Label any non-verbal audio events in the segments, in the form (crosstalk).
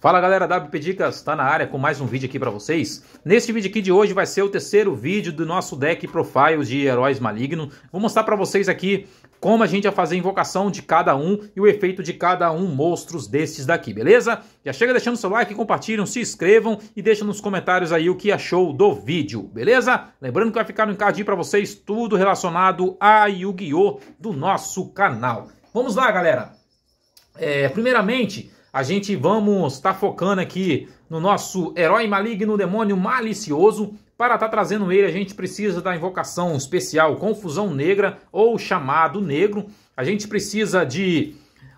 Fala galera da WP Dicas, está na área com mais um vídeo aqui para vocês. Neste vídeo aqui de hoje vai ser o terceiro vídeo do nosso deck Profiles de Heróis Maligno. Vou mostrar para vocês aqui como a gente vai fazer a invocação de cada um e o efeito de cada um monstros destes daqui, beleza? Já chega deixando seu like, compartilham, se inscrevam e deixam nos comentários aí o que achou do vídeo, beleza? Lembrando que vai ficar no encard para vocês tudo relacionado a Yu-Gi-Oh! do nosso canal. Vamos lá galera! É, primeiramente... A gente vamos estar tá focando aqui no nosso herói maligno, demônio malicioso. Para estar tá trazendo ele, a gente precisa da invocação especial Confusão Negra ou Chamado Negro. A gente precisa de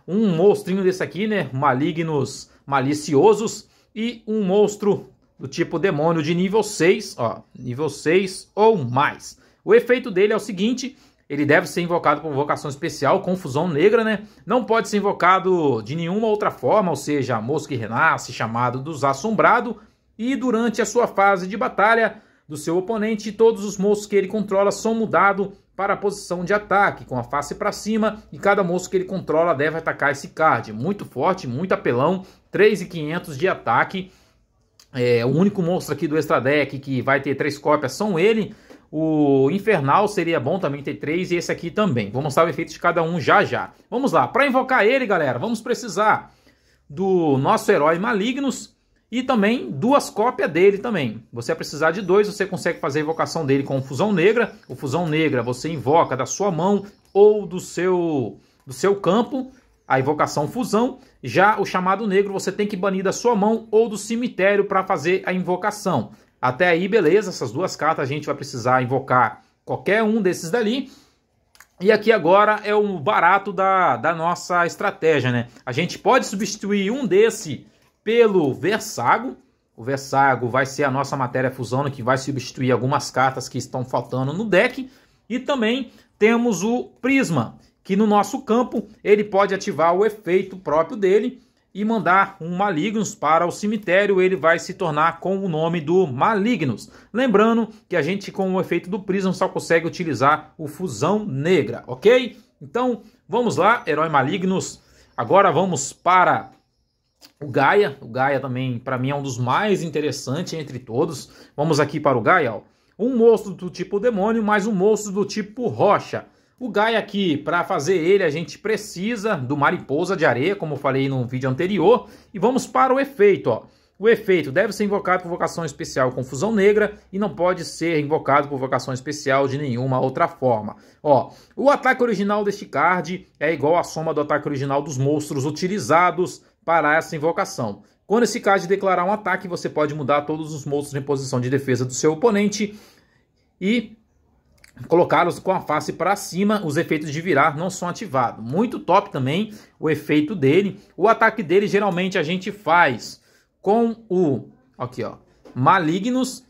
um monstrinho desse aqui, né? Malignos maliciosos e um monstro do tipo demônio de nível 6, ó, nível 6 ou mais. O efeito dele é o seguinte, ele deve ser invocado por vocação especial, confusão negra, né? Não pode ser invocado de nenhuma outra forma, ou seja, a mosca que renasce, chamado dos assombrado, e durante a sua fase de batalha do seu oponente, todos os moços que ele controla são mudados para a posição de ataque, com a face para cima, e cada moço que ele controla deve atacar esse card. Muito forte, muito apelão, 3.500 de ataque. É, o único monstro aqui do extra deck que vai ter três cópias são ele, o Infernal seria bom também ter três e esse aqui também. Vou mostrar o efeito de cada um já já. Vamos lá, para invocar ele, galera, vamos precisar do nosso herói Malignos e também duas cópias dele também. Você precisar de dois, você consegue fazer a invocação dele com Fusão Negra. O Fusão Negra você invoca da sua mão ou do seu, do seu campo a invocação fusão, já o chamado negro você tem que banir da sua mão ou do cemitério para fazer a invocação. Até aí, beleza, essas duas cartas a gente vai precisar invocar qualquer um desses dali. E aqui agora é o barato da, da nossa estratégia, né? A gente pode substituir um desse pelo Versago. O Versago vai ser a nossa matéria fusão, né, que vai substituir algumas cartas que estão faltando no deck. E também temos o Prisma, que no nosso campo ele pode ativar o efeito próprio dele, e mandar um Malignos para o cemitério, ele vai se tornar com o nome do Malignos. Lembrando que a gente, com o efeito do Prism, só consegue utilizar o Fusão Negra, ok? Então, vamos lá, Herói Malignos. Agora vamos para o Gaia. O Gaia também, para mim, é um dos mais interessantes entre todos. Vamos aqui para o Gaia, ó. Um monstro do tipo demônio, mais um monstro do tipo rocha. O gai aqui, para fazer ele, a gente precisa do mariposa de areia, como eu falei no vídeo anterior. E vamos para o efeito, ó. O efeito deve ser invocado por vocação especial com fusão negra e não pode ser invocado por vocação especial de nenhuma outra forma. Ó, o ataque original deste card é igual à soma do ataque original dos monstros utilizados para essa invocação. Quando esse card declarar um ataque, você pode mudar todos os monstros em posição de defesa do seu oponente e colocá-los com a face para cima, os efeitos de virar não são ativados. Muito top também o efeito dele. O ataque dele geralmente a gente faz com o aqui ó, Malignos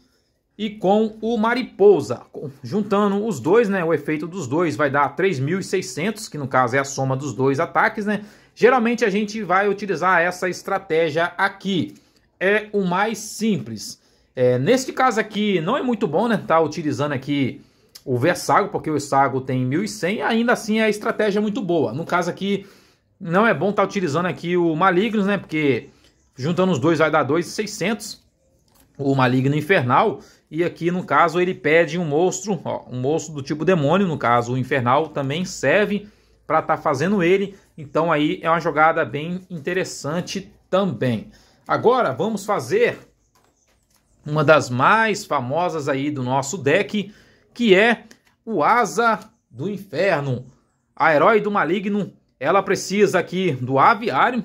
e com o Mariposa. Juntando os dois, né, o efeito dos dois vai dar 3600, que no caso é a soma dos dois ataques, né? Geralmente a gente vai utilizar essa estratégia aqui. É o mais simples. É, neste caso aqui não é muito bom, né, tá utilizando aqui o Versago, porque o Versago tem 1.100, ainda assim a estratégia é muito boa. No caso aqui, não é bom estar tá utilizando aqui o Malignos, né? Porque juntando os dois vai dar 2,600. O Maligno Infernal. E aqui, no caso, ele pede um monstro, ó, um monstro do tipo demônio, no caso, o Infernal também serve para estar tá fazendo ele. Então aí é uma jogada bem interessante também. Agora vamos fazer uma das mais famosas aí do nosso deck, que é o Asa do Inferno. A Herói do Maligno, ela precisa aqui do Aviário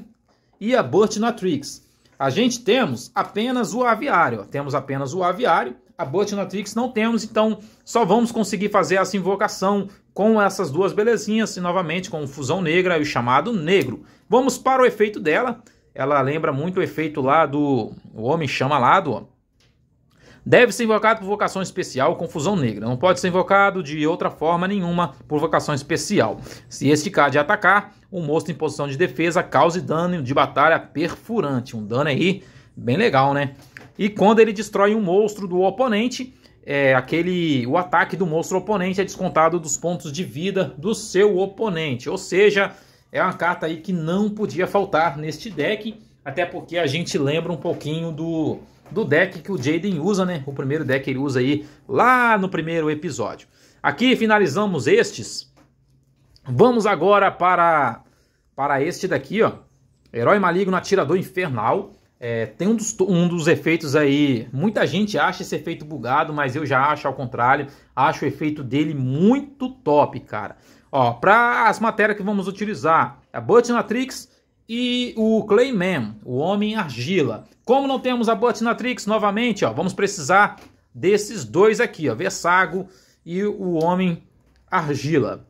e a Butnatrix. A gente temos apenas o Aviário, temos apenas o Aviário, a Butnatrix não temos, então só vamos conseguir fazer essa invocação com essas duas belezinhas e novamente com Fusão Negra e o chamado Negro. Vamos para o efeito dela, ela lembra muito o efeito lá do o Homem Chamalado, ó Deve ser invocado por vocação especial ou confusão negra. Não pode ser invocado de outra forma nenhuma por vocação especial. Se este de atacar, o monstro em posição de defesa cause dano de batalha perfurante. Um dano aí bem legal, né? E quando ele destrói um monstro do oponente, é, aquele o ataque do monstro oponente é descontado dos pontos de vida do seu oponente. Ou seja, é uma carta aí que não podia faltar neste deck, até porque a gente lembra um pouquinho do do deck que o Jaden usa, né? O primeiro deck que ele usa aí lá no primeiro episódio. Aqui finalizamos estes. Vamos agora para, para este daqui, ó. Herói Maligno Atirador Infernal. É, tem um dos, um dos efeitos aí. Muita gente acha esse efeito bugado, mas eu já acho ao contrário. Acho o efeito dele muito top, cara. Ó, para as matérias que vamos utilizar, a Matrix e o Clayman, o Homem Argila. Como não temos a Botnatrix novamente, ó, vamos precisar desses dois aqui, ó, Versago e o Homem Argila.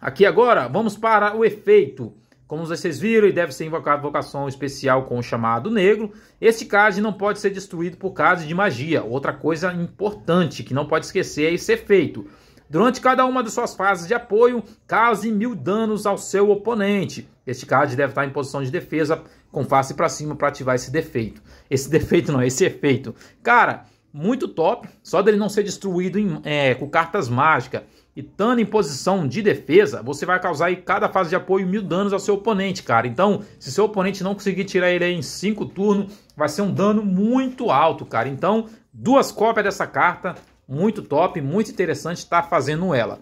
Aqui agora, vamos para o efeito. Como vocês viram, e deve ser invocado vocação especial com o chamado negro, este card não pode ser destruído por causa de magia. Outra coisa importante que não pode esquecer é esse efeito durante cada uma de suas fases de apoio, cause mil danos ao seu oponente. Este card deve estar em posição de defesa, com face para cima, para ativar esse defeito. Esse (laughs) defeito não, esse efeito. Cara, muito top, só dele não ser destruído em, é, com cartas mágicas e estando em posição de defesa, você vai causar em cada fase de apoio mil danos ao seu oponente, cara. Então, se seu oponente não conseguir tirar ele em cinco turnos, vai ser um dano muito alto, cara. Então, duas cópias dessa carta muito top, muito interessante estar tá fazendo ela.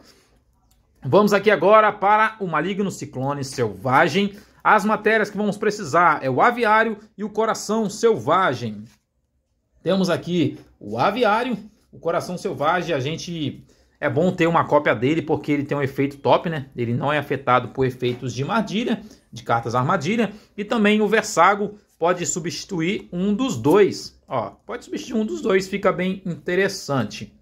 Vamos aqui agora para o Maligno Ciclone Selvagem. As matérias que vamos precisar é o aviário e o coração selvagem. Temos aqui o aviário, o coração selvagem, a gente é bom ter uma cópia dele porque ele tem um efeito top, né? Ele não é afetado por efeitos de armadilha, de cartas armadilha, e também o Versago pode substituir um dos dois. Ó, pode substituir um dos dois, fica bem interessante.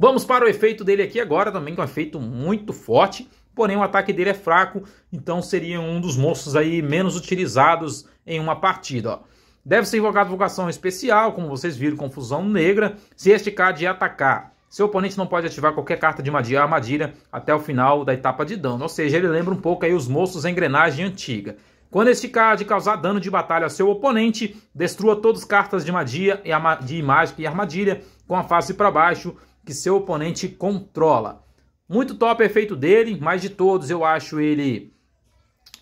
Vamos para o efeito dele aqui agora, também com um efeito muito forte, porém o ataque dele é fraco, então seria um dos monstros aí menos utilizados em uma partida. Ó. Deve ser invocado vocação especial, como vocês viram, confusão negra. Se este card atacar, seu oponente não pode ativar qualquer carta de magia armadilha até o final da etapa de dano, ou seja, ele lembra um pouco aí os monstros engrenagem antiga. Quando este card causar dano de batalha ao seu oponente, destrua todas as cartas de magia, de mágica e armadilha com a face para baixo que seu oponente controla. Muito top efeito é dele, mas de todos eu acho ele,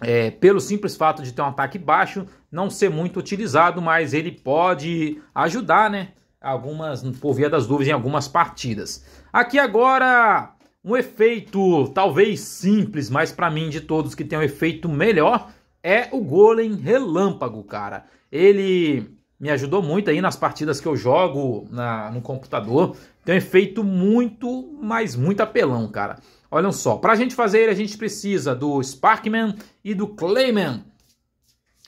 é, pelo simples fato de ter um ataque baixo, não ser muito utilizado, mas ele pode ajudar, né? Algumas, por via das dúvidas, em algumas partidas. Aqui agora, um efeito talvez simples, mas para mim de todos que tem um efeito melhor, é o Golem Relâmpago, cara. Ele me ajudou muito aí nas partidas que eu jogo na, no computador. Tem um efeito muito, mas muito apelão, cara. Olham só, para a gente fazer ele, a gente precisa do Sparkman e do Clayman.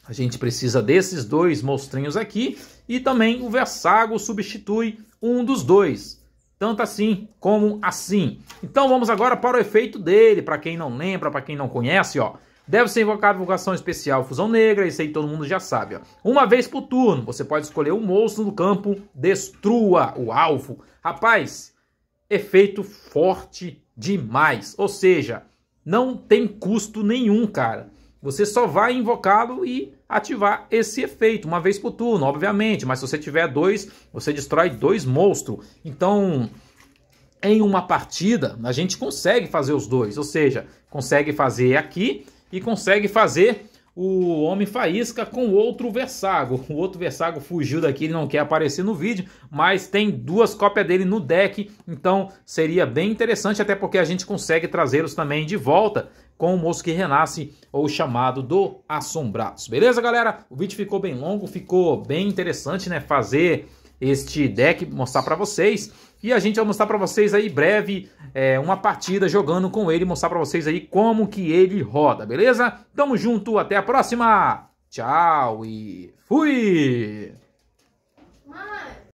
A gente precisa desses dois monstrinhos aqui e também o Versago substitui um dos dois, tanto assim como assim. Então vamos agora para o efeito dele, para quem não lembra, para quem não conhece, ó. Deve ser invocada invocação especial fusão negra, isso aí todo mundo já sabe. Ó. Uma vez por turno, você pode escolher um monstro no campo, destrua o alvo. Rapaz, efeito forte demais. Ou seja, não tem custo nenhum, cara. Você só vai invocá-lo e ativar esse efeito uma vez por turno, obviamente. Mas se você tiver dois, você destrói dois monstros. Então, em uma partida, a gente consegue fazer os dois. Ou seja, consegue fazer aqui e consegue fazer o Homem Faísca com outro Versago. O outro Versago fugiu daqui, ele não quer aparecer no vídeo, mas tem duas cópias dele no deck, então seria bem interessante, até porque a gente consegue trazê-los também de volta com o Moço que Renasce, ou chamado do Assombrados. Beleza, galera? O vídeo ficou bem longo, ficou bem interessante, né? Fazer este deck, mostrar para vocês. E a gente vai mostrar para vocês aí breve é, uma partida jogando com ele, mostrar para vocês aí como que ele roda, beleza? Tamo junto, até a próxima! Tchau e fui!